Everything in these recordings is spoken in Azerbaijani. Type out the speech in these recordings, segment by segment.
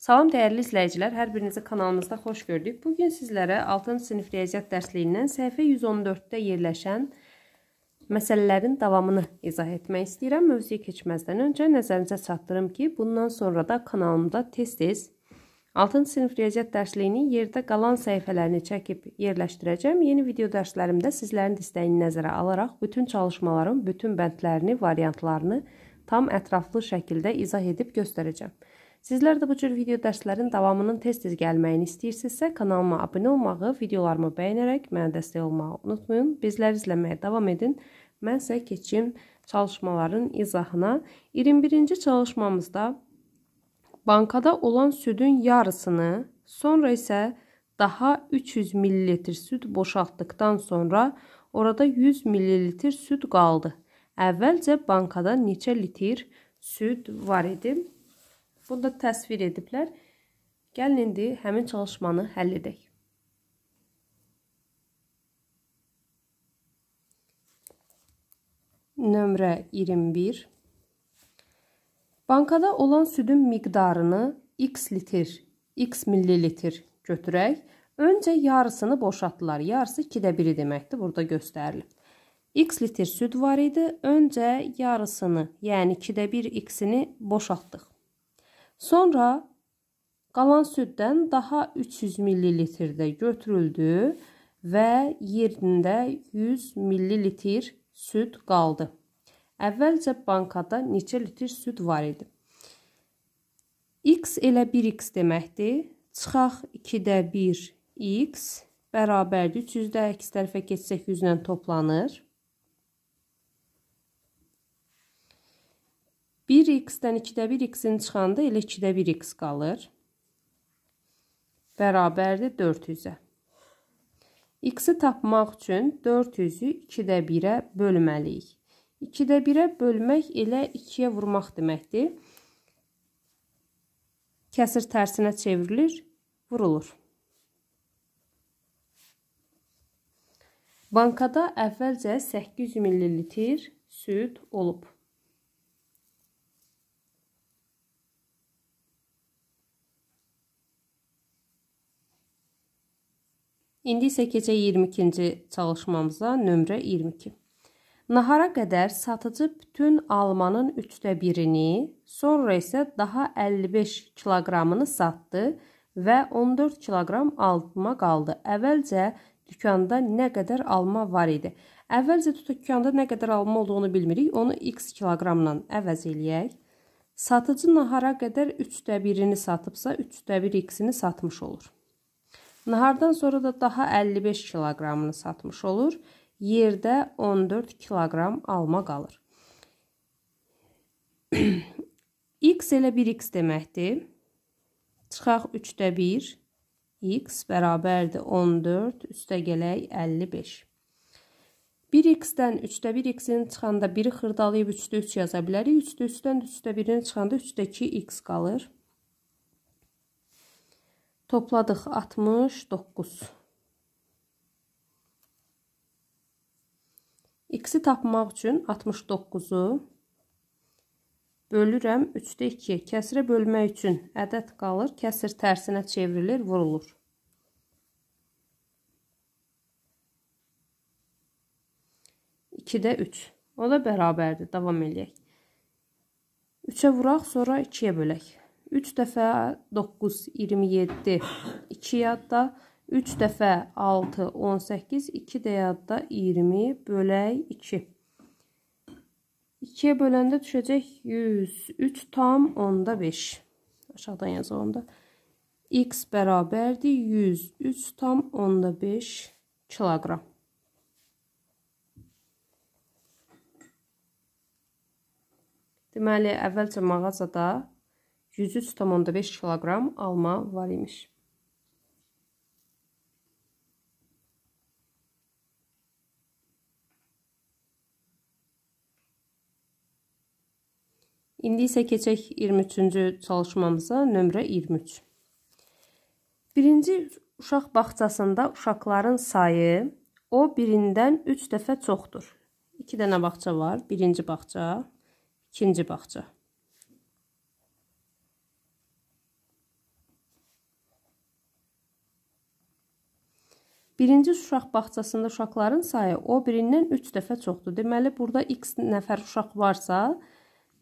Salam dəyərli izləyicilər, hər birinizi kanalımızda xoş gördük. Bugün sizlərə 6-cı sinif riyaziyyat dərsliyindən səhifə 114-də yerləşən məsələlərin davamını izah etmək istəyirəm. Mövzuya keçməzdən öncə nəzərinizə çatdırım ki, bundan sonra da kanalımda tez-tez 6-cı sinif riyaziyyat dərsliyinin yerdə qalan səhifələrini çəkib yerləşdirəcəm. Yeni video dərslərimdə sizlərin istəyini nəzərə alaraq bütün çalışmaların bütün bəndlərini, variantlarını tam ətraflı şəkildə izah edib göstərəcəm. Sizlər də bu cür video dərslərin davamının tez-tez gəlməyini istəyirsinizsə, kanalıma abunə olmağı, videolarımı bəyənərək mənə dəstək olmağı unutmayın. Bizləri izləməyə davam edin. Mən isə keçim çalışmaların izahına. 21-ci çalışmamızda bankada olan südün yarısını, sonra isə daha 300 ml süd boşaltdıqdan sonra orada 100 ml süd qaldı. Əvvəlcə bankada neçə litr süd var idi? Bunu da təsvir ediblər. Gəlin indi həmin çalışmanı həll edək. Nömrə 21 Bankada olan südün miqdarını x litr, x millilitr götürək. Öncə yarısını boşaltdılar. Yarısı 2də 1 deməkdir. Burada göstərilib. X litr süd var idi. Öncə yarısını, yəni 2də 1 x-ini boşaltdıq. Sonra qalan süddən daha 300 ml də götürüldü və yerində 100 ml süd qaldı. Əvvəlcə bankada neçə litr süd var idi? x elə 1x deməkdir. Çıxaq 2-də 1 x bərabərdir. 300-də x tərəfə keçsək 100-lə toplanır. 1x-dən 2-də 1x-in çıxanda elə 2-də 1x qalır. Bərabərdir 400-ə. X-i tapmaq üçün 400-ü 2-də 1-ə bölməliyik. 2-də 1-ə bölmək elə 2-yə vurmaq deməkdir. Kəsir tərsinə çevrilir, vurulur. Bankada əvvəlcə 800 ml süd olub. İndi isə gecə 22-ci çalışmamıza nömrə 22. Nahara qədər satıcı bütün almanın 3də 1-ini, sonra isə daha 55 kiloqramını satdı və 14 kiloqram alma qaldı. Əvvəlcə dükanda nə qədər alma var idi? Əvvəlcə dükkanda nə qədər alma olduğunu bilmirik. Onu x kiloqramla əvəz eləyək. Satıcı nahara qədər 3də 1-ini satıbsa, 3də 1 x-ini satmış olur. Nahardan sonra da daha 55 kiloqramını satmış olur. Yerdə 14 kiloqram alma qalır. x elə 1x deməkdir. Çıxaq 3də 1. x bərabərdir 14, üstə gələk 55. 1x-dən 3də 1x-in çıxanda 1-i xırdalayıb 3-də 3 yaza bilərik. 3-də 3-dən 3-də 1-in çıxanda 3-də 2x qalır. Topladıq 69. X-i tapmaq üçün 69-u bölürəm 3-də 2-yə. Kəsirə bölmək üçün ədəd qalır, kəsir tərsinə çevrilir, vurulur. İkidə 3. O da bərabərdir. Davam edək. 3-ə vuraq, sonra 2-yə bölək. 3 dəfə 9 27 2 yadda 3 dəfə 6 18 2 də yadda 20 bölək 2 2-yə böləndə düşəcək 100 3 tam 10-da 5 aşağıdan yazaq onda x bərabərdir 100 3 tam 10-da 5 kiloqram Deməli, əvvəlcə mağazada 103,5 kiloqram alma var imiş. İndi isə keçək 23-cü çalışmamıza, nömrə 23. Birinci uşaq bağçasında uşaqların sayı o birindən 3 dəfə çoxdur. 2 dənə bağça var. Birinci bağça, ikinci bağça. Birinci uşaq bağçasında uşaqların sayı o birindən 3 dəfə çoxdur. Deməli, burada x nəfər uşaq varsa,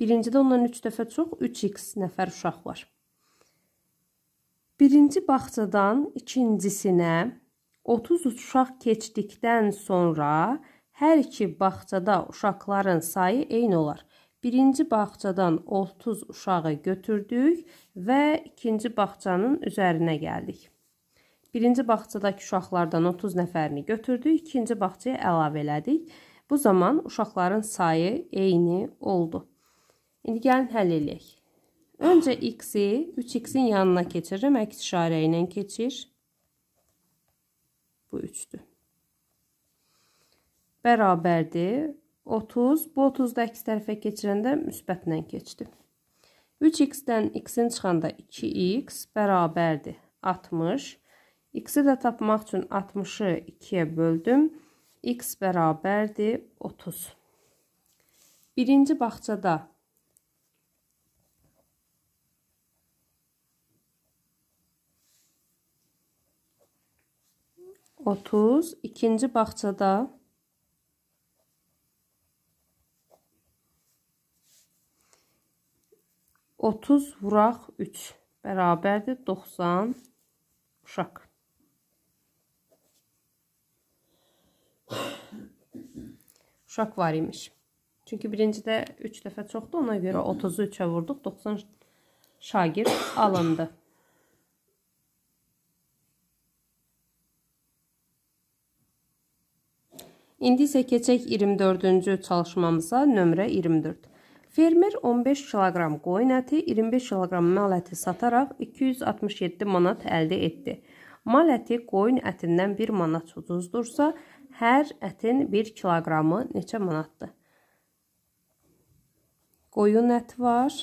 birincidə ondan 3 dəfə çox 3x nəfər uşaq var. Birinci bağçadan ikincisinə 30 uşaq keçdikdən sonra hər iki bağçada uşaqların sayı eyni olar. Birinci bağçadan 30 uşağı götürdük və ikinci bağçanın üzərinə gəldik. Birinci bağçadakı uşaqlardan 30 nəfərini götürdük, ikinci bağçaya əlavə elədik. Bu zaman uşaqların sayı eyni oldu. İndi gəlin həll eləyək. Öncə x-i 3x-in yanına keçirirəm, əks işarə ilə keçir. Bu 3-dür. Bərabərdir 30. Bu 30-da əks tərəfə keçirəndə müsbətlə keçdi. 3x-dən x-in çıxanda 2x bərabərdir 60. X-i də tapmaq üçün 60-ı 2-yə böldüm. X bərabərdir 30. Birinci baxçada Otuz, ikinci baxçada otuz vuraq üç bərabərdir doxsan uşaq. uşaq var imiş. Çünki birincidə 3 dəfə çoxdur, ona görə 30-u 3-ə vurduq, 90 şagird alındı. İndi isə keçək 24-cü çalışmamıza, nömrə 24. Fermer 15 kiloqram qoyun əti, 25 kiloqram mal əti sataraq 267 manat əldə etdi. Mal əti qoyun ətindən 1 manat ucudursa, Hər ətin 1 kiloqramı neçə manatdır? Qoyun əti var,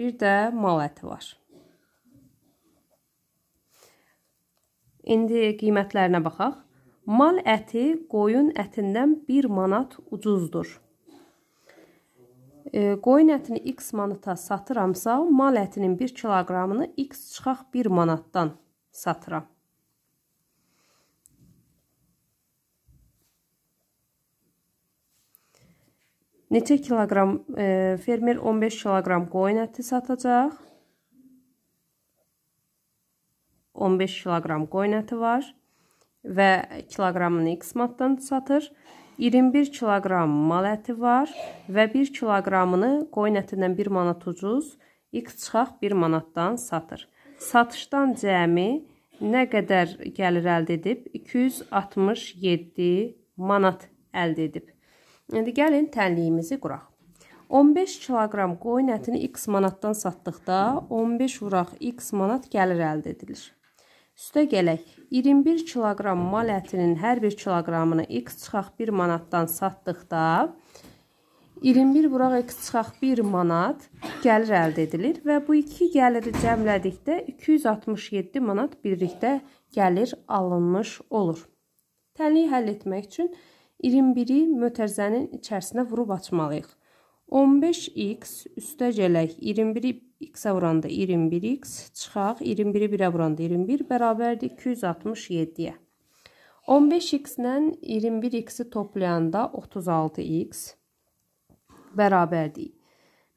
bir də mal əti var. İndi qiymətlərinə baxaq. Mal əti qoyun ətindən 1 manat ucuzdur. E, qoyun ətini x manata satıramsa, mal ətinin 1 kiloqramını x çıxaq 1 manatdan satıram. Neçə kiloqram e, fermer 15 kiloqram qoyun əti satacaq. 15 kiloqram qoyun əti var və kiloqramını X matdan satır. 21 kiloqram mal əti var və 1 kiloqramını qoyun ətindən 1 manat ucuz, X çıxaq 1 manatdan satır. Satışdan cəmi nə qədər gəlir əldə edib? 267 manat əldə edib. İndi gəlin tənliyimizi quraq. 15 kiloqram qoyun ətini x manatdan satdıqda 15 vuraq x manat gəlir əldə edilir. Üstə gələk, 21 kiloqram mal ətinin hər bir kiloqramını x çıxaq 1 manatdan satdıqda 21 vuraq x çıxaq 1 manat gəlir əldə edilir və bu iki gəliri cəmlədikdə 267 manat birlikdə gəlir alınmış olur. Tənliyi həll etmək üçün 21-i mötərizənin içərisinə vurub açmalıyıq. 15x üstə gələk 21x-ə vuranda 21x, çıxaq 21-i 1-ə vuranda 21 bərabərdir 267-yə. 15x-lə 21x-i toplayanda 36x bərabərdir.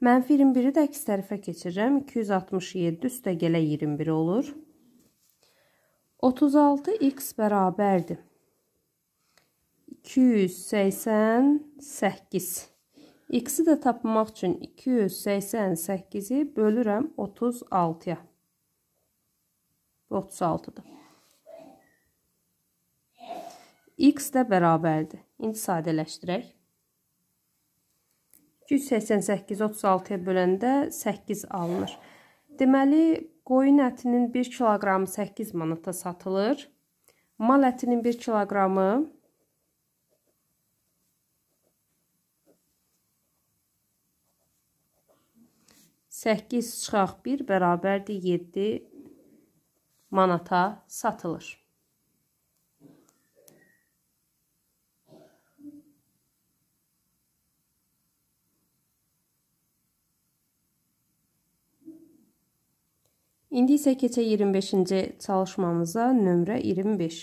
Mənfi 21-i də əks tərəfə keçirirəm. 267 üstə gələ 21 olur. 36x bərabərdir. 288. X-i də tapmaq üçün 288-i bölürəm 36-ya. 36-dır. X də bərabərdir. İndi sadələşdirək. 288 36-ya böləndə 8 alınır. Deməli, qoyun ətinin 1 kiloqramı 8 manata satılır. Mal ətinin 1 kiloqramı 8 çıxaq 1 bərabərdir 7 manata satılır. İndi isə keçək 25-ci çalışmamıza, nömrə 25.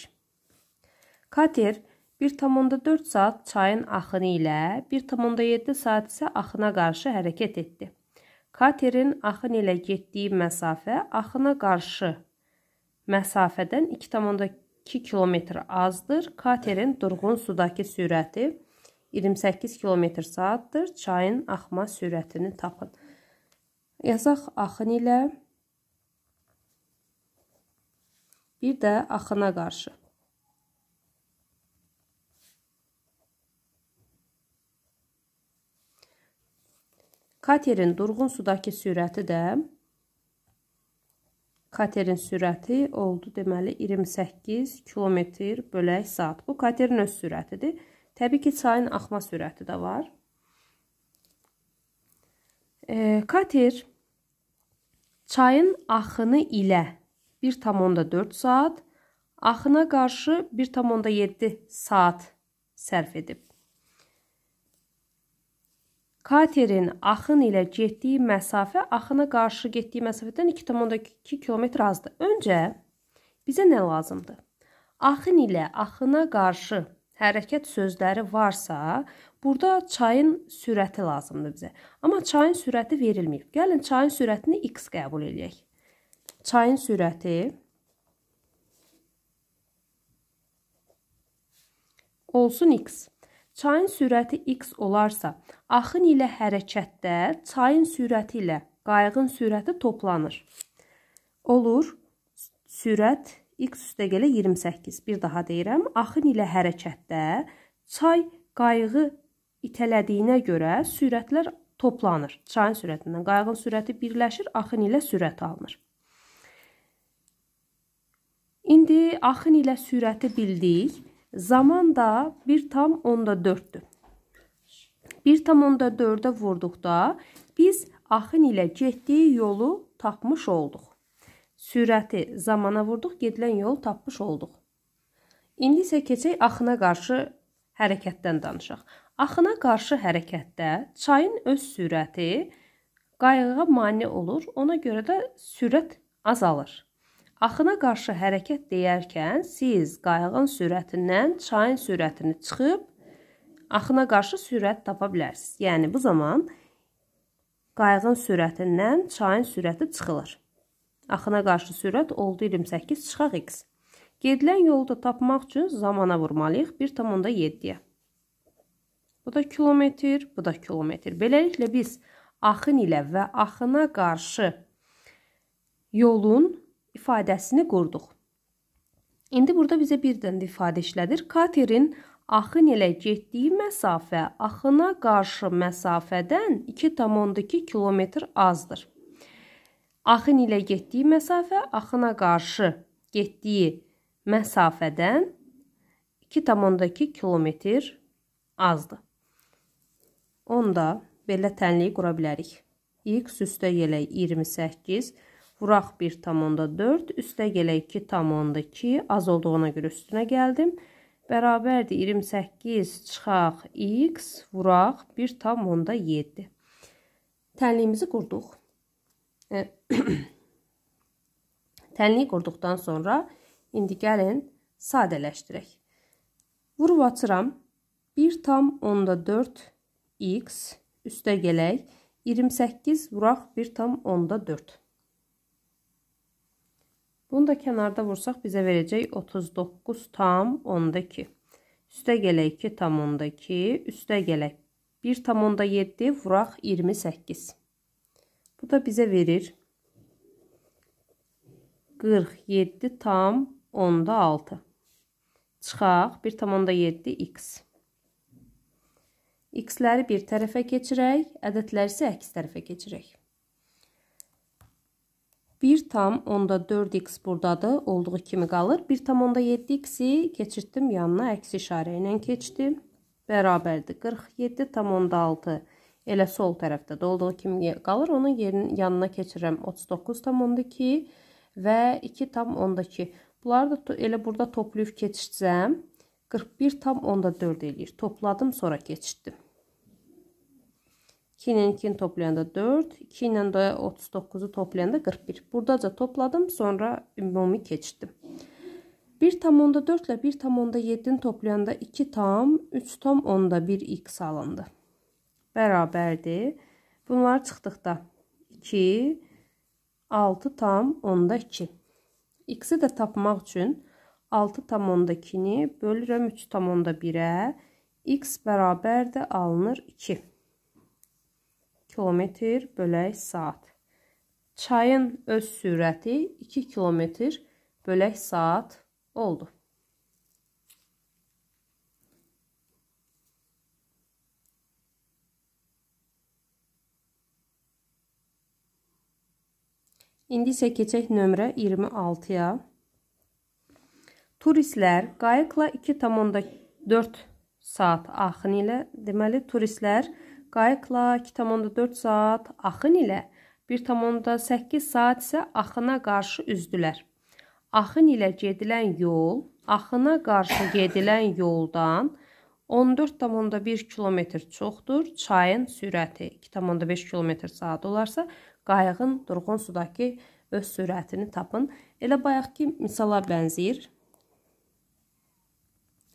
Kater 1,4 saat çayın axını ilə 1,7 saat isə axına qarşı hərəkət etdi. Katerin axın ilə getdiyi məsafə axına qarşı məsafədən 2,2 km azdır. Katerin durğun sudakı sürəti 28 km saatdır. Çayın axma sürətini tapın. Yazaq axın ilə bir də axına qarşı. Katerin durğun sudakı sürəti də Katerin sürəti oldu deməli 28 km bölək saat. Bu katerin öz sürətidir. Təbii ki, çayın axma sürəti də var. E, kater çayın axını ilə 1,4 saat, axına qarşı 1,7 saat sərf edib. Katerin axın ilə getdiyi məsafə axına qarşı getdiyi məsafədən 2,2 kilometr azdır. Öncə bizə nə lazımdır? Axın ilə axına qarşı hərəkət sözləri varsa, burada çayın sürəti lazımdır bizə. Amma çayın sürəti verilməyib. Gəlin çayın sürətini x qəbul edək. Çayın sürəti olsun x. Çayın sürəti x olarsa, axın ilə hərəkətdə çayın sürəti ilə qayığın sürəti toplanır. Olur sürət x üstə gələ 28. Bir daha deyirəm, axın ilə hərəkətdə çay qayığı itələdiyinə görə sürətlər toplanır. Çayın sürətindən qayığın sürəti birləşir, axın ilə sürət alınır. İndi axın ilə sürəti bildik. Zaman da 1 tam onda 4-dür. 1 tam onda 4-ə vurduqda biz axın ilə getdiyi yolu tapmış olduq. Sürəti zamana vurduq, gedilən yolu tapmış olduq. İndi isə keçək axına qarşı hərəkətdən danışaq. Axına qarşı hərəkətdə çayın öz sürəti qayığa mane olur. Ona görə də sürət azalır. Axına qarşı hərəkət deyərkən siz qayığın sürətindən çayın sürətini çıxıb axına qarşı sürət tapa bilərsiniz. Yəni bu zaman qayığın sürətindən çayın sürəti çıxılır. Axına qarşı sürət oldu 28 çıxaq x. Gedilən yolu da tapmaq üçün zamana vurmalıyıq 1.7-yə. Bu da kilometr, bu da kilometr. Beləliklə biz axın ilə və axına qarşı yolun ifadəsini qurduq. İndi burada bizə bir dənə ifadə işlədir. Katerin axın ilə getdiyi məsafə axına qarşı məsafədən 2.2 kilometr azdır. Axın ilə getdiyi məsafə axına qarşı getdiyi məsafədən 2.2 kilometr azdır. Onda belə tənliyi qura bilərik. x üstə yelə 28 vuraq 1,4, üstə gələk 2,2, az olduğuna görə üstünə gəldim. Bərabərdir 28 çıxaq x, vuraq 1,7. Tənliyimizi qurduq. E, tənliyi qurduqdan sonra indi gəlin sadələşdirək. Vurub açıram 1,4 x, üstə gələk 28 vuraq 1,4. Bunu da kənarda vursaq bizə verəcək 39 tam 12. Üstə gələk 2 tam 12, üstə gələk 1 tam 7, vuraq 28. Bu da bizə verir 47 tam 6. Çıxaq 1 tam 7 x. X-ləri bir tərəfə keçirək, ədədləri isə əks tərəfə keçirək. 1 tam onda 4x buradadır. Olduğu kimi qalır. 1 tam onda 7x-i keçirtdim yanına əks işarə ilə keçdim. Bərabərdir. 47 tam onda 6. Elə sol tərəfdə də olduğu kimi qalır. Onun yerin yanına keçirəm 39 tam onda 2 və 2 tam onda 2. Bunları da elə burada toplayıb keçirtsəm 41 tam onda 4 eləyir. Topladım sonra keçirtdim. 2 ilə 2-ni toplayanda 4, 2 ilə də 39-u toplayanda 41. Buradaca topladım, sonra ümumi keçdim. 1 tam onda 4 ilə 1 tam onda 7-ni toplayanda 2 tam, 3 tam onda 1 x alındı. Bərabərdir. Bunlar çıxdıqda 2, 6 tam onda 2. x-i də tapmaq üçün 6 tam onda 2-ni bölürəm 3 tam onda 1-ə. x bərabər də alınır 2 km bölək saat. Çayın öz sürəti 2 km bölək saat oldu. İndi isə keçək nömrə 26-ya. Turistlər qayıqla 2,4 saat axını ilə, deməli turistlər qayıqla qayıqla 2,4 saat axın ilə 1,8 saat isə axına qarşı üzdülər. Axın ilə gedilən yol axına qarşı gedilən yoldan 14,1 km çoxdur. Çayın sürəti 2,5 km saat olarsa, qayığın durğun sudakı öz sürətini tapın. Elə bayaq ki, misala bənzəyir.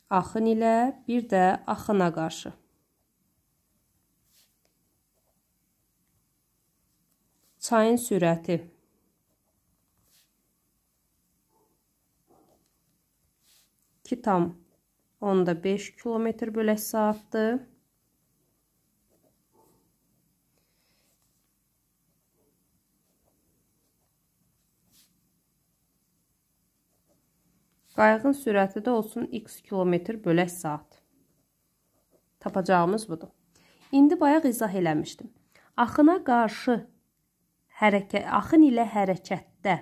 Axın ilə, bir də axına qarşı. Çayın sürəti. Ki tam onda 5 km bölək saatdır. Qayığın sürəti də olsun x kilometr bölək saat. Tapacağımız budur. İndi bayaq izah eləmişdim. Axına qarşı hərəkət, axın ilə hərəkətdə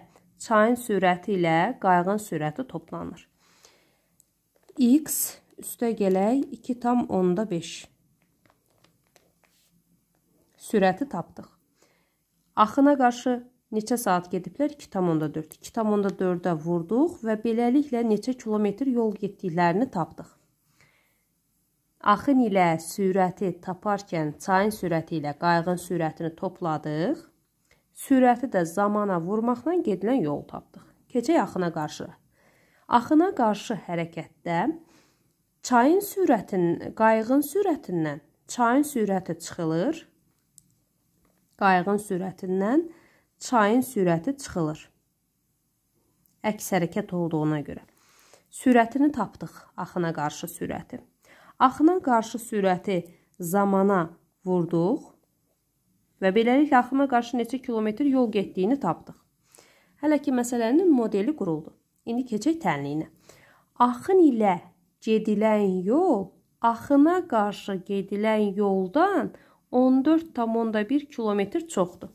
çayın sürəti ilə qayığın sürəti toplanır. X üstə gələk 2,5 sürəti tapdıq. Axına qarşı neçə saat gediblər? 2,4. 2,4-ə vurduq və beləliklə neçə kilometr yol getdiklərini tapdıq. Axın ilə sürəti taparkən çayın sürəti ilə qayığın sürətini topladıq. Sürəti də zamana vurmaqla gedilən yol tapdıq. Keçək axına qarşı. Axına qarşı hərəkətdə çayın sürətinin, qayığın sürətindən çayın sürəti çıxılır. Qayığın sürətindən çayın sürəti çıxılır. Əks hərəkət olduğuna görə. Sürətini tapdıq, axına qarşı sürəti. Axına qarşı sürəti zamana vurduq və beləliklə axıma qarşı neçə kilometr yol getdiyini tapdıq. Hələ ki məsələnin modeli quruldu. İndi keçək tənliyinə. Axın ilə gedilən yol axına qarşı gedilən yoldan 14.1 kilometr çoxdur.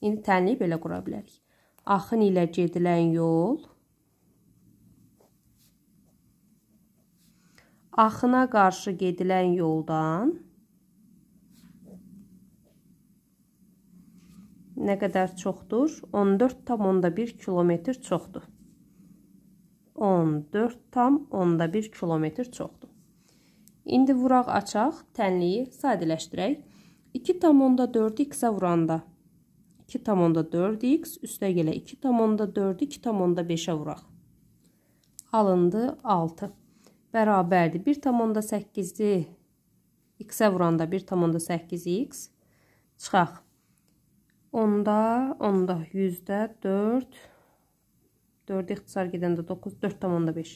İndi tənliyi belə qura bilərik. Axın ilə gedilən yol axına qarşı gedilən yoldan 14.1 nə qədər çoxdur? 14,1 kilometr çoxdur. 14,1 kilometr çoxdur. İndi vuraq açaq, tənliyi sadələşdirək. 2,4x-ə vuranda 2,4x üstə gələ 2,4-ü 2,5-ə vuraq. Alındı 6. Bərabərdir 1,8-i x-ə vuranda 1,8x çıxaq. 10-da, 10-da, 100-də 4, 4 ixtisar gedəndə 9, 4,5.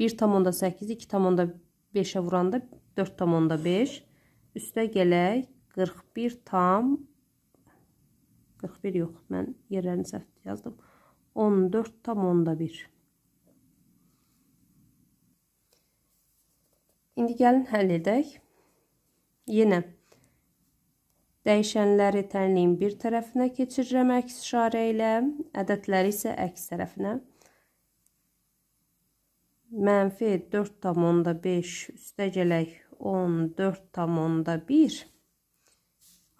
1,8, 2,5-ə vuranda 4,5. Üstə gələk 41 tam, 41 yox, mən yerlərini səhv yazdım. 14 tam 10-da 1. İndi gəlin həll edək. Yenə 1. Dəyişənləri tənliyin bir tərəfinə keçirirəm əks işarə ilə, ədədləri isə əks tərəfinə. Mənfi 4,5 üstə gələk 14,1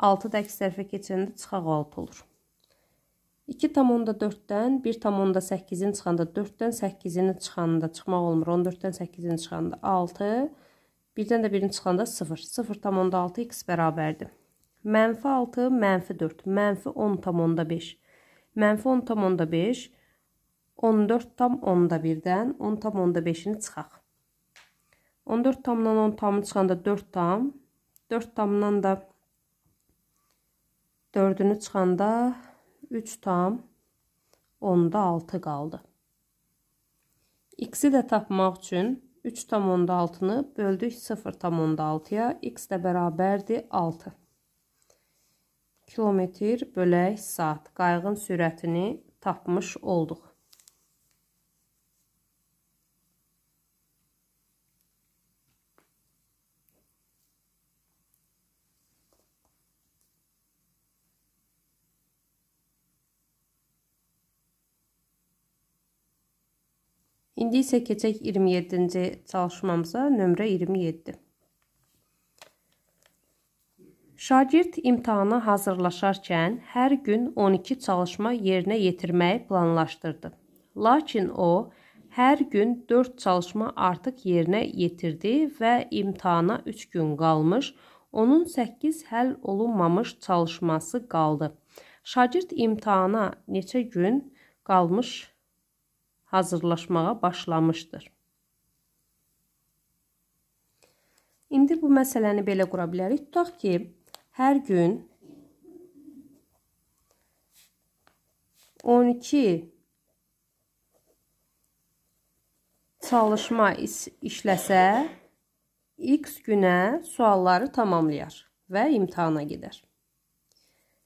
6 də əks tərəfə keçəndə çıxaq 6 olur. 2,4-dən 1,8-in çıxanda 4-dən 8-ini çıxanda çıxmaq olmur. 14-dən 8-ini çıxanda 6, birdən də birini çıxanda 0. 0,6 x bərabərdir. Mənfi 6, mənfi 4, mənfi 10,5. Mənfi 10,5, 14,1-dən 10,5-ini çıxaq. 14 tamdan 10 tamı çıxanda 4 tam, 4 tamdan da 4-ünü çıxanda 3 tam, 10-da 6 qaldı. X-i də tapmaq üçün 3 tam 10-da 6-nı böldük 0 tam 10-da 6-ya, x də bərabərdir 6 kilometr bölək saat qayığın sürətini tapmış olduq. İndi isə keçək 27-ci çalışmamıza, nömrə 27. Şagird imtahana hazırlaşarkən hər gün 12 çalışma yerinə yetirməyi planlaşdırdı. Lakin o, hər gün 4 çalışma artıq yerinə yetirdi və imtahana 3 gün qalmış, onun 8 həll olunmamış çalışması qaldı. Şagird imtahana neçə gün qalmış hazırlaşmağa başlamışdır. İndi bu məsələni belə qura bilərik. Tutaq ki, Hər gün 12 çalışma işləsə x günə sualları tamamlayar və imtahana gedər.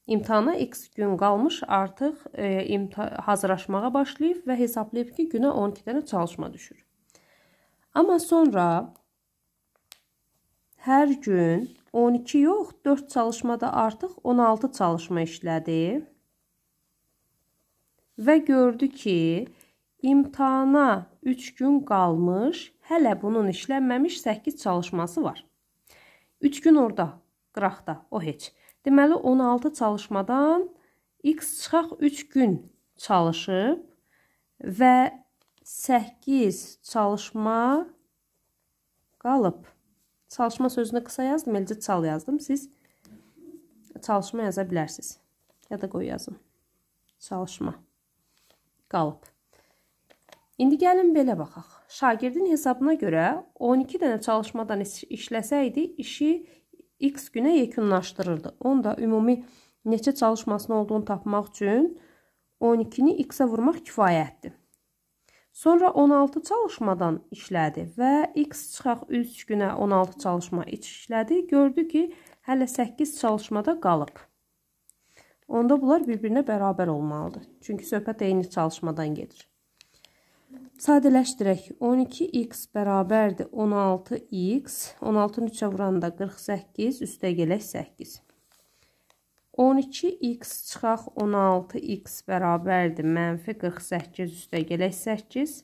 İmtahana x gün qalmış artıq e, hazırlaşmağa başlayıb və hesablayıb ki, günə 12 dənə çalışma düşür. Amma sonra hər gün 12 yox, 4 çalışmada artıq 16 çalışma işlədi. Və gördü ki, imtahana 3 gün qalmış, hələ bunun işlənməmiş 8 çalışması var. 3 gün orada, qıraqda, o heç. Deməli 16 çalışmadan x çıxaq 3 gün çalışıb və 8 çalışma qalıb. Çalışma sözünü qısa yazdım, eləcə çal yazdım. Siz çalışma yaza bilərsiniz. Ya da qoy yazın. Çalışma. Qalıb. İndi gəlin belə baxaq. Şagirdin hesabına görə 12 dənə çalışmadan işləsəydi, işi x günə yekunlaşdırırdı. Onda ümumi neçə çalışmasının olduğunu tapmaq üçün 12-ni x-ə vurmaq kifayətdir. Sonra 16 çalışmadan işlədi və x çıxaq 3 günə 16 çalışma işlədi. Gördü ki, hələ 8 çalışmada qalıb. Onda bunlar bir-birinə bərabər olmalıdır. Çünki söhbət eyni çalışmadan gedir. Sadələşdirək. 12x bərabərdir 16x. 16-nı 3-ə vuranda 48, üstə gələk 8. 12x çıxaq 16x bərabərdir. Mənfi 48 üstə gələk 8.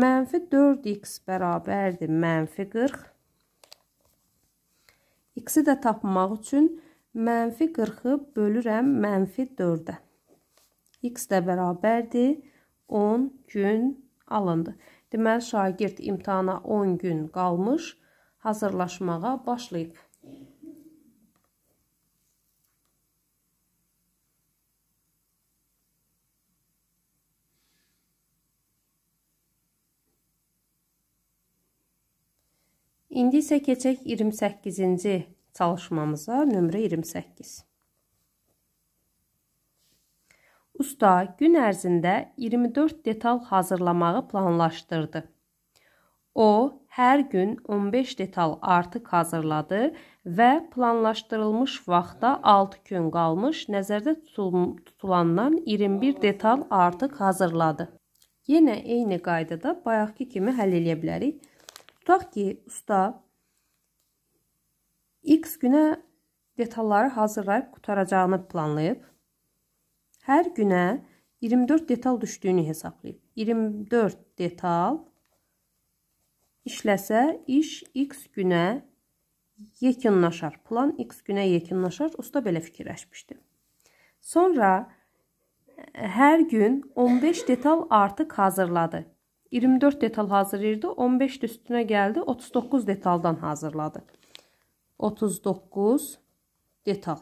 Mənfi 4x bərabərdir. Mənfi 40. X-i də tapmaq üçün mənfi 40-ı bölürəm mənfi 4-ə. X də bərabərdir. 10 gün alındı. Deməli, şagird imtihana 10 gün qalmış hazırlaşmağa başlayıb. İndi isə keçək 28-ci çalışmamıza, nömrə 28. Usta gün ərzində 24 detal hazırlamağı planlaşdırdı. O, hər gün 15 detal artıq hazırladı və planlaşdırılmış vaxta 6 gün qalmış nəzərdə tutulandan 21 detal artıq hazırladı. Yenə eyni qaydada bayaqki kimi həll edə bilərik. Tutaq ki, usta X günə detalları hazırlayıb qutaracağını planlayıb. Hər günə 24 detal düşdüyünü hesablayıb. 24 detal işləsə iş X günə yekunlaşar. Plan X günə yekunlaşar. Usta belə fikirləşmişdi. Sonra e, hər gün 15 detal artıq hazırladı. 24 detal hazırlayırdı. 15 də üstünə gəldi. 39 detaldan hazırladı. 39 detal.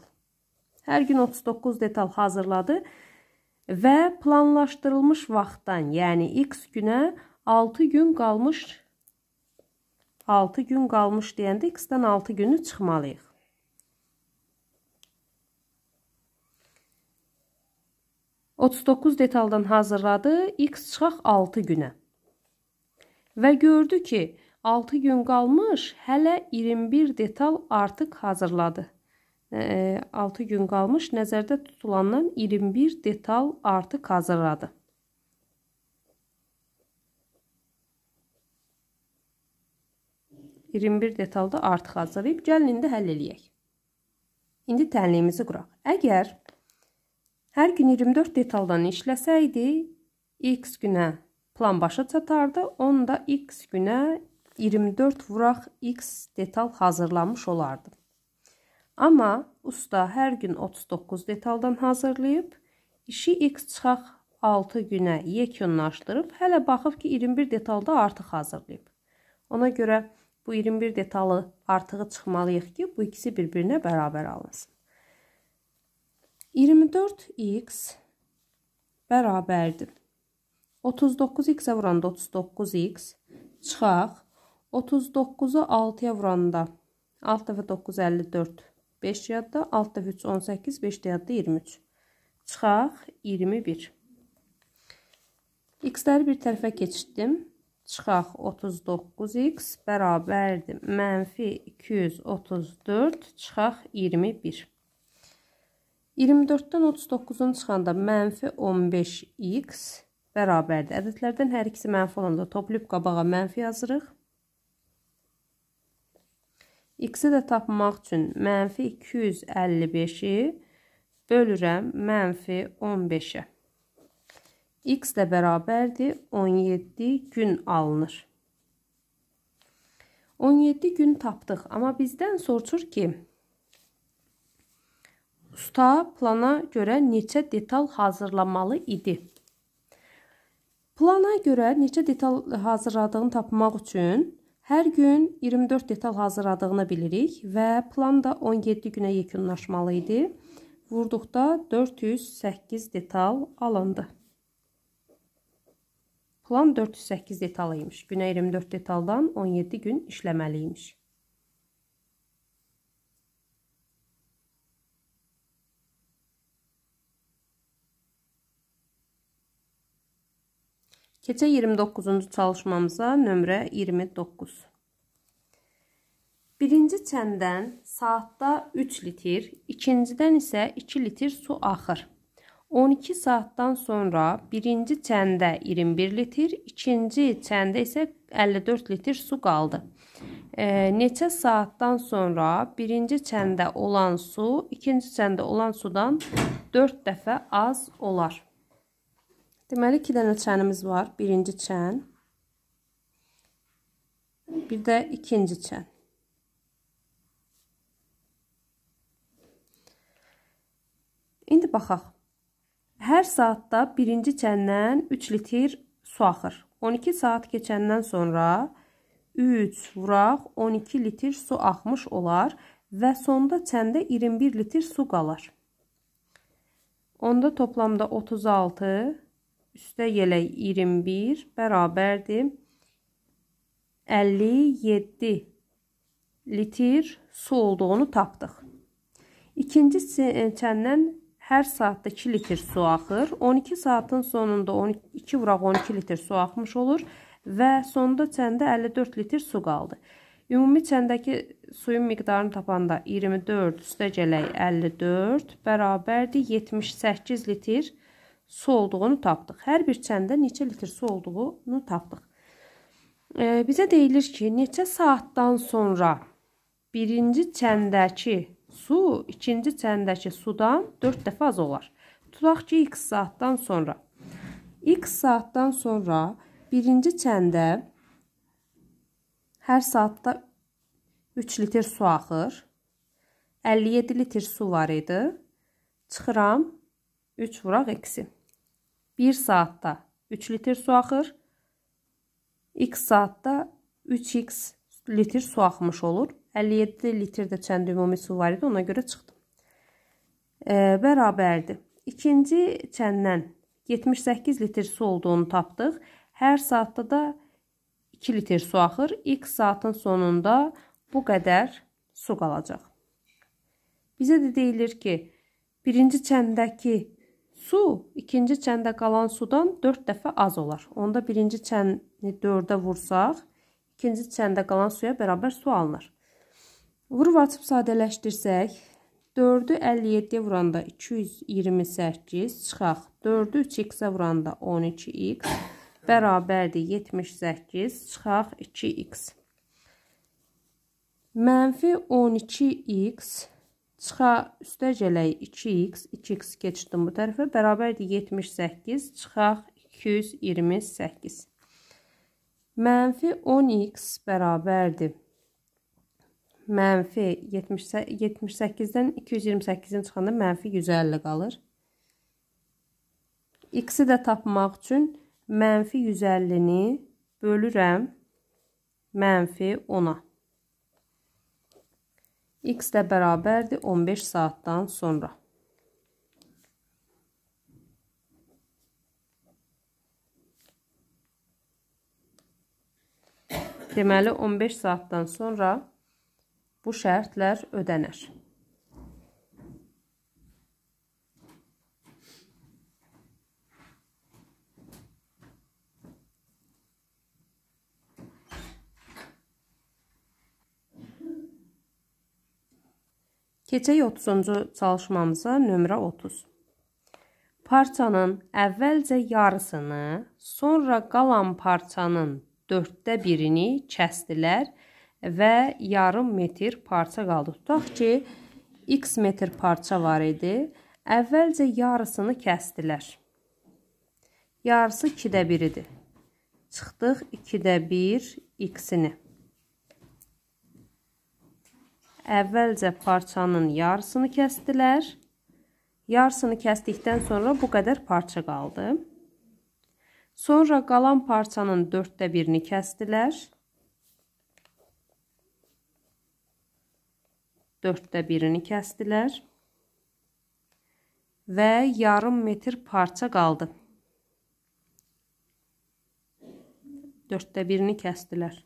Hər gün 39 detal hazırladı və planlaşdırılmış vaxtdan, yəni x günə 6 gün qalmış 6 gün qalmış deyəndə x-dən 6 günü çıxmalıyıq. Otuz doqquz detaldan hazırladı, x çıxaq 6 günə və gördü ki, 6 gün qalmış hələ 21 detal artıq hazırladı. 6 e, gün qalmış nəzərdə tutulandan 21 detal artıq hazırladı. İyirmi bir detalda artıq hazırlayıb. Gəlin indi həll eləyək. İndi tənliyimizi quraq. Əgər hər gün 24 detaldan işləsəydi, x günə plan başa çatardı. Onda x günə 24 vuraq x detal hazırlanmış olardı. Amma usta hər gün 39 detaldan hazırlayıb, işi x çıxaq 6 günə yekunlaşdırıb, hələ baxıb ki, 21 detalda artıq hazırlayıb. Ona görə bu 21 detalı artığı çıxmalıyıq ki, bu ikisi bir-birinə bərabər alınsın. 24x bərabərdir 39x-ə vuranda 39x çıxaq. 39-u 6-ya vuranda 6 dəfə 9 54 5 yadda, 6 dəfə 3 18, 5 yadda 23. Çıxaq 21. X-ləri bir tərəfə keçirdim. Çıxaq 39x bərabərdir. Mənfi 234 çıxaq 21. 24-dən 39-un çıxanda mənfi 15x bərabərdir. Ədədlərdən hər ikisi mənfi olanda toplayıb qabağa mənfi yazırıq. X-i də tapmaq üçün mənfi 255-i bölürəm mənfi 15-ə. X də bərabərdir 17 gün alınır. 17 gün tapdıq, amma bizdən soruşur ki, usta plana görə neçə detal hazırlamalı idi? Plana görə neçə detal hazırladığını tapmaq üçün hər gün 24 detal hazırladığını bilirik və plan da 17 günə yekunlaşmalı idi. Vurduqda 408 detal alındı. Plan 408 detal imiş. Günə 24 detaldan 17 gün işləməli imiş. Keçək 29-cu çalışmamıza nömrə 29. Birinci çəndən saatda 3 litr, ikincidən isə 2 litr su axır. 12 saatdan sonra birinci çəndə 21 litr, ikinci çəndə isə 54 litr su qaldı. E, neçə saatdan sonra birinci çəndə olan su, ikinci çəndə olan sudan 4 dəfə az olar. Deməli, iki dənə çənimiz var. Birinci çən. Bir də ikinci çən. İndi baxaq. Hər saatda birinci çəndən 3 litr su axır. 12 saat keçəndən sonra 3 vuraq 12 litr su axmış olar və sonda çəndə 21 litr su qalar. Onda toplamda 36 üstə gələk 21 bərabərdir 57 litr su olduğunu tapdıq. İkinci e, çəndən hər saatda 2 litr su axır. 12 saatın sonunda 12 vuraq 12 litr su axmış olur və sonda çəndə 54 litr su qaldı. Ümumi çəndəki suyun miqdarını tapanda 24 üstə gələk 54 bərabərdir 78 litr su su olduğunu tapdıq. Hər bir çəndə neçə litr su olduğunu tapdıq. E, bizə deyilir ki, neçə saatdan sonra birinci çəndəki su ikinci çəndəki sudan 4 dəfə az olar. Tutaq ki, x saatdan sonra. x saatdan sonra birinci çəndə hər saatda 3 litr su axır. 57 litr su var idi. Çıxıram 3 vuraq eksi. 1 saatda 3 litr su axır. X saatda 3x litr su axmış olur. 57 litr də çənd ümumi su var idi, ona görə çıxdım. E, bərabərdir. İkinci çəndən 78 litr su olduğunu tapdıq. Hər saatda da 2 litr su axır. X saatın sonunda bu qədər su qalacaq. Bizə də deyilir ki, birinci çəndəki su ikinci çəndə qalan sudan 4 dəfə az olar. Onda birinci çəni 4-ə vursaq, ikinci çəndə qalan suya bərabər su alınır. Vurub açıb sadələşdirsək, 4-ü 57-yə vuranda 228 çıxaq. 4-ü 3x-ə vuranda 12x bərabərdir 78 çıxaq 2x. Mənfi 12x çıxa üstə gələk 2x, 2x keçdim bu tərəfə, bərabərdir 78, çıxaq 228. Mənfi 10x bərabərdir. Mənfi 78-dən 228-in çıxanda mənfi 150 qalır. X-i də tapmaq üçün mənfi 150-ni bölürəm mənfi 10-a x də bərabərdir 15 saatdan sonra. Deməli 15 saatdan sonra bu şərtlər ödənər. Keçək 30-cu çalışmamıza nömrə 30. Parçanın əvvəlcə yarısını, sonra qalan parçanın 4də birini kəstilər və yarım metr parça qaldı. Tutaq ki, x metr parça var idi. Əvvəlcə yarısını kəstilər. Yarısı 2də 1-idir. Çıxdıq 2də 1 x-ini. Əvvəlcə parçanın yarısını kəsdilər. Yarısını kəsdikdən sonra bu qədər parça qaldı. Sonra qalan parçanın dörddə birini kəsdilər. Dörddə birini kəsdilər. Və yarım metr parça qaldı. Dörddə birini kəsdilər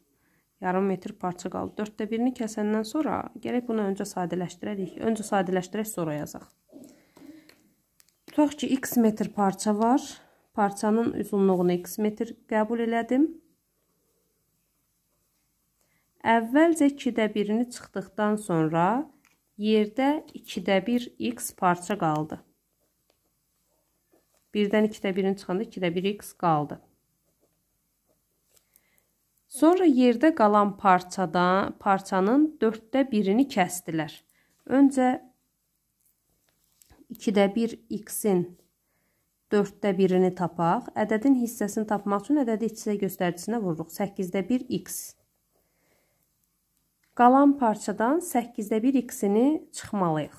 yarım metr parça qaldı. Dörddə birini kəsəndən sonra gələk bunu öncə sadələşdirərik. Öncə sadələşdirək, sonra yazaq. Tutaq ki, x metr parça var. Parçanın uzunluğunu x metr qəbul elədim. Əvvəlcə 2-də birini çıxdıqdan sonra yerdə 2-də 1 x parça qaldı. Birdən 2-də birini çıxanda 2-də 1 x qaldı. Sonra yerdə qalan parçadan, parçanın 4də 1-ini kəsdilər. Öncə 2də 1 x-in 4də 1-ini tapaq. Ədədin hissəsini tapmaq üçün ədədi hissə göstəricisində vururuq. 8də 1 x. Qalan parçadan 8də 1 x-ini çıxmalıyıq.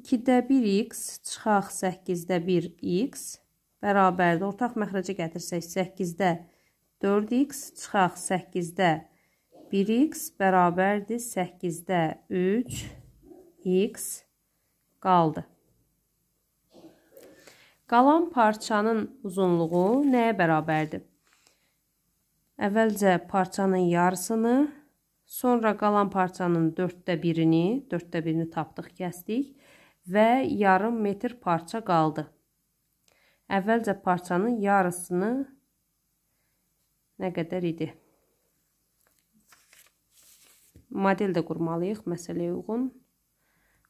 2-də 1x çıxaq 8-də 1x bərabərdir. Ortaq məxrəcə gətirsək 8-də 1x 4x çıxaq 8-də. 1x bərabərdir 8-də 3x qaldı. Qalan parçanın uzunluğu nəyə bərabərdir? Əvvəlcə parçanın yarısını, sonra qalan parçanın 4-də 1-ini, 4-də 1-ini tapdıq, kəsdik və yarım metr parça qaldı. Əvvəlcə parçanın yarısını nə qədər idi. Model də qurmalıyıq məsələyə uyğun.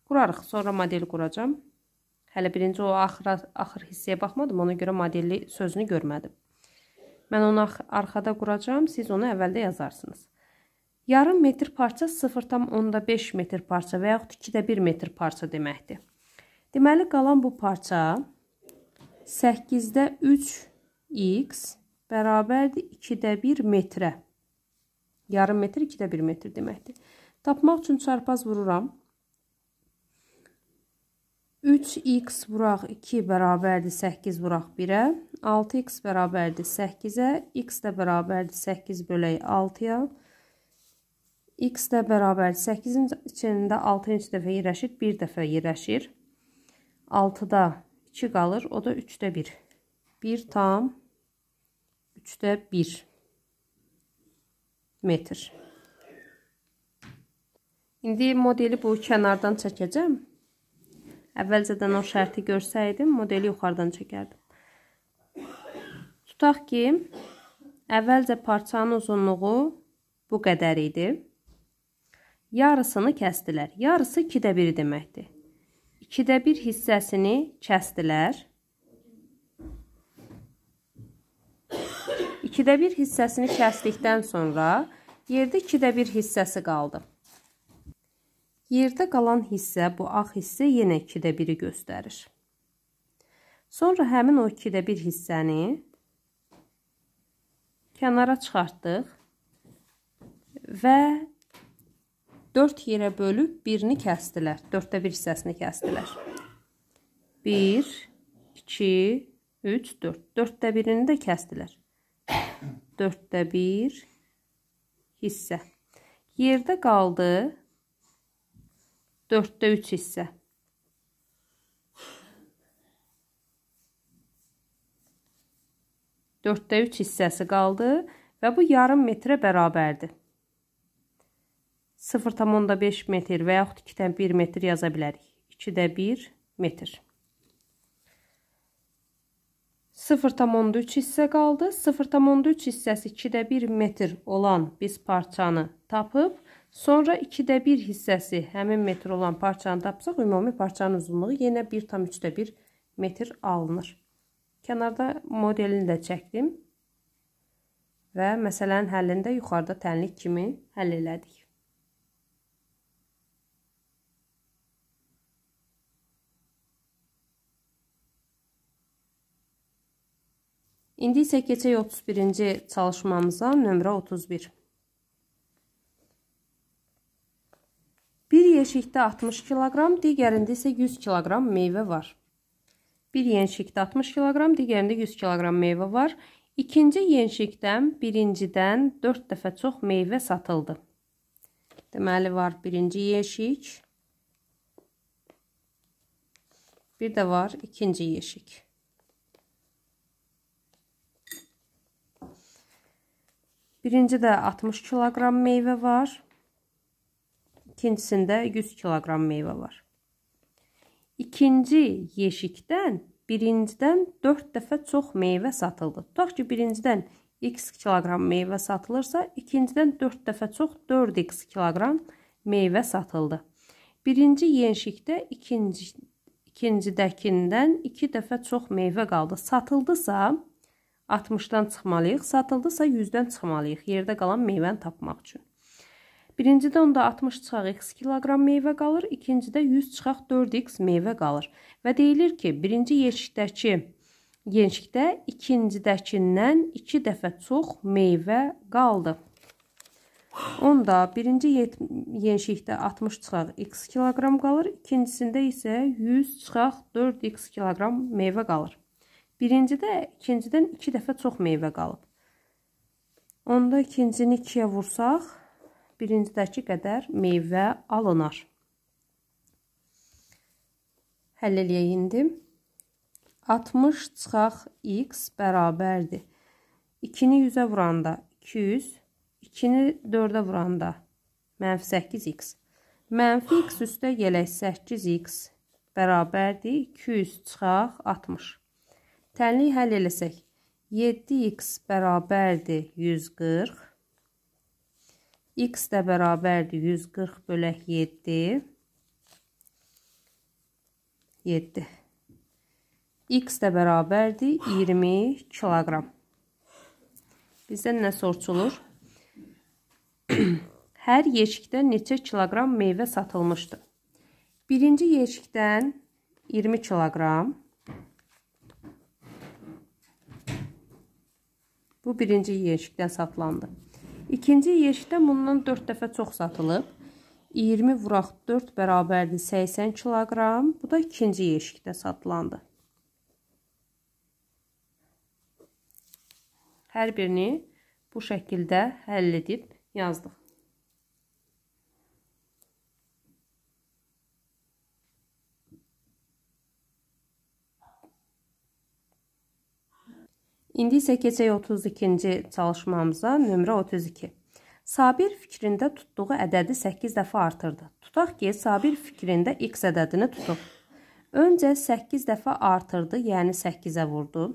Qurarıq, sonra model quracam. Hələ birinci o axıra, axır hissəyə baxmadım, ona görə modelli sözünü görmədim. Mən onu arxada quracam, siz onu əvvəldə yazarsınız. Yarım metr parça 0,5 metr parça və yaxud 2-1 metr parça deməkdir. Deməli, qalan bu parça 8-də 3x bərabərdir 2-də 1 metrə. Yarım metr 2-də 1 metr deməkdir. Tapmaq üçün çarpaz vururam. 3x vuraq 2 bərabərdir 8 vuraq 1-ə. 6x bərabərdir 8-ə. x də bərabərdir 8 bölək 6-ya. x də bərabərdir 8-in içində 6-cı dəfə yerləşir, 1 dəfə yerləşir. 6-da 2 qalır, o da 3-də 1. 1 tam 1. Üçdə bir metr. İndi modeli bu kənardan çəkəcəm. Əvvəlcədən o şərti görsəydim, modeli yuxarıdan çəkərdim. Tutaq ki, əvvəlcə parçanın uzunluğu bu qədər idi. Yarısını kəsdilər. Yarısı 2-də 1 deməkdir. 2-də 1 hissəsini kəsdilər. 2-də 1 hissəsini kəsdikdən sonra yerdə 2-də 1 hissəsi qaldı. Yerdə qalan hissə, bu ağ hissə yenə 2-də 1-i göstərir. Sonra həmin o 2-də 1 hissəni kənara çıxartdıq və 4 yerə bölüb 1-ni kəsdilər. 4-də 1 hissəsini kəsdilər. 1, 2, 3, 4. 4-də 1-ini də kəsdilər dörddə bir hissə. Yerdə qaldı dörddə üç hissə. Dörddə üç hissəsi qaldı və bu yarım metrə bərabərdir. 0,5 metr və yaxud 2-dən 1 metr yaza bilərik. 2-də 1 metr. 0,3 hissə qaldı. 0,3 hissəsi 2-də 1 metr olan biz parçanı tapıb, sonra 2-də 1 hissəsi həmin metr olan parçanı tapsaq, ümumi parçanın uzunluğu yenə 1,3-də 1 metr alınır. Kənarda modelini də çəkdim və məsələnin həllində yuxarıda tənlik kimi həll elədik. İndi isə keçək 31-ci çalışmamıza, nömrə 31. Bir yeşikdə 60 kq, digərində isə 100 kq meyvə var. Bir yenşikdə 60 kq, digərində 100 kq meyvə var. İkinci yenşikdən birincidən 4 dəfə çox meyvə satıldı. Deməli var birinci yeşik. Bir də var ikinci yeşik. Birinci də 60 kiloqram meyvə var. İkincisində 100 kiloqram meyvə var. İkinci yeşikdən birincidən 4 dəfə çox meyvə satıldı. Tutaq ki, birincidən x kiloqram meyvə satılırsa, ikincidən 4 dəfə çox 4x kiloqram meyvə satıldı. Birinci yeşikdə ikinci ikincidəkindən 2 iki dəfə çox meyvə qaldı. Satıldısa, 60-dan çıxmalıyıq, satıldısa 100-dən çıxmalıyıq yerdə qalan meyvəni tapmaq üçün. Birincidə onda 60 çıxaq x kiloqram meyvə qalır, ikincidə 100 çıxaq 4x meyvə qalır. Və deyilir ki, birinci yeşikdəki gençlikdə ikincidəkindən 2 iki dəfə çox meyvə qaldı. Onda birinci yenşikdə 60 çıxaq x kiloqram qalır, ikincisində isə 100 çıxaq 4x kiloqram meyvə qalır. Birincidə ikincidən 2 iki dəfə çox meyvə qalıb. Onda ikincini 2-yə vursaq, birincidəki qədər meyvə alınar. Həll eləyək indi. 60 çıxaq x bərabərdir. 2-ni 100-ə vuranda 200, 2-ni 4-ə vuranda mənfi 8x. Mənfi x üstə gələk 8x bərabərdir. 200 çıxaq 60. Tənliyi həll eləsək. 7x bərabərdir 140. x də bərabərdir 140 bölək 7. 7. x də bərabərdir 20 kiloqram. Bizdən nə sorçulur? Hər yeşikdə neçə kiloqram meyvə satılmışdı? Birinci yeşikdən 20 kiloqram. Bu birinci yeşikdən satlandı. İkinci yeşikdən bundan 4 dəfə çox satılıb. 20 vuraq 4 bərabərdir 80 kq. Bu da ikinci yeşikdə satılandı. Hər birini bu şəkildə həll edib yazdıq. İndi isə keçək 32-ci çalışmamıza, nömrə 32. Sabir fikrində tutduğu ədədi 8 dəfə artırdı. Tutaq ki, Sabir fikrində x ədədini tutub. Öncə 8 dəfə artırdı, yəni 8-ə vurdu.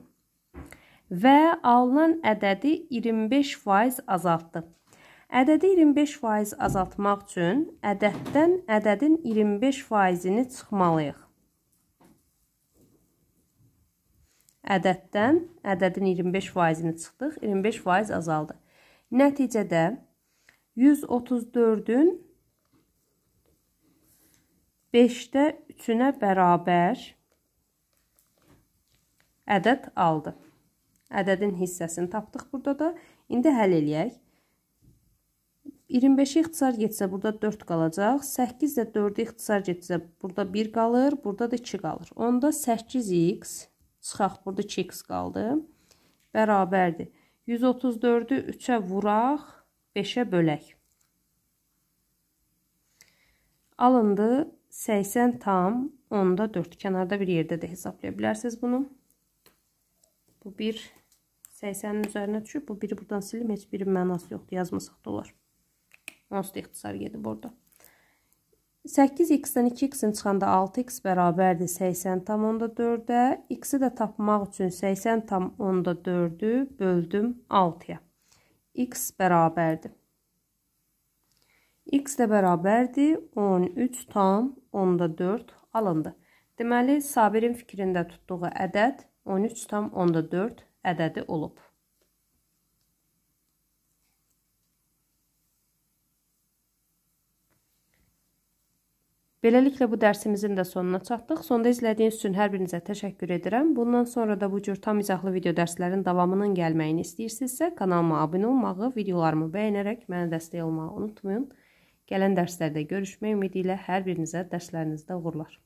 Və alınan ədədi 25% azaltdı. Ədədi 25% azaltmaq üçün ədəddən ədədin 25%-ini çıxmalıyıq. ədəddən ədədin 25%-ni çıxdıq, 25% azaldı. Nəticədə 134-ün 5-də 3-ünə bərabər ədəd aldı. Ədədin hissəsini tapdıq burada da. İndi həll eləyək. 25-i ixtisar getsə, burada 4 qalacaq. 8 də 4-ü ixtisar getsə, burada 1 qalır, burada da 2 qalır. Onda 8x çıxaq. Burada 2x qaldı. Bərabərdir. 134-ü 3-ə vuraq, 5-ə bölək. Alındı 80 tam, onda 4. Kənarda bir yerdə də hesablaya bilərsiniz bunu. Bu 1 80-nin üzərinə düşüb. Bu biri buradan silim. Heç birinin mənası yoxdur. Yazmasaq da olar. Onsuz da ixtisar gedib orada. 8x-dən 2x-in çıxanda 6x bərabərdir 80 tam onda 4-ə. X-i də tapmaq üçün 80 tam onda 4-ü böldüm 6-ya. X bərabərdir. X də bərabərdir 13 tam onda 4 alındı. Deməli, Sabirin fikrində tutduğu ədəd 13 tam onda 4 ədədi olub. Beləliklə bu dərsimizin də sonuna çatdıq. Sonda izlədiyiniz üçün hər birinizə təşəkkür edirəm. Bundan sonra da bu cür tam izahlı video dərslərin davamının gəlməyini istəyirsinizsə, kanalıma abunə olmağı, videolarımı bəyənərək mənə dəstək olmağı unutmayın. Gələn dərslərdə görüşmək ümidi ilə hər birinizə dərslərinizdə uğurlar.